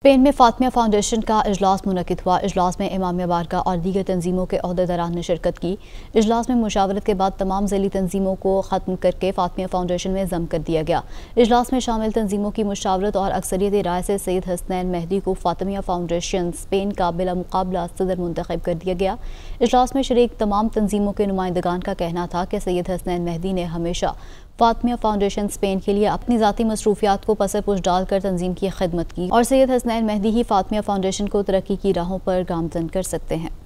Spain में फातमिया foundation का अजलास मुनद हुआ अजलास में इमाम बारका और दीगर तनजीमों के अहदेदारान ने शिरकत की अजलास में मुशावरत के बाद तमाम जैली तनजीमों को ख़त्म करके फातमिया फाउंडेशन में जम कर दिया गया अजलास में शामिल तनजीमों की मुशावरत और अक्सरियत राय से सैद हसनैन महदी को फातमिया फाउंडेशन स्पेन का बिला मुकाबला सदर मुंतब कर दिया गया अजलास में शरीक तमाम तनजीमों के नुमाइंदगान का कहना था कि सैद हसनैन महदी ने हमेशा फातमिया फाउंडेशन स्पेन के लिए अपनी ज़ाती मसरूफियात को पसर पुश डालकर तंजीम की खदमत की और सैयद हसनैन मेहदी ही फातमिया फाउंडेशन को तरक्की की राहों पर गामजन कर सकते हैं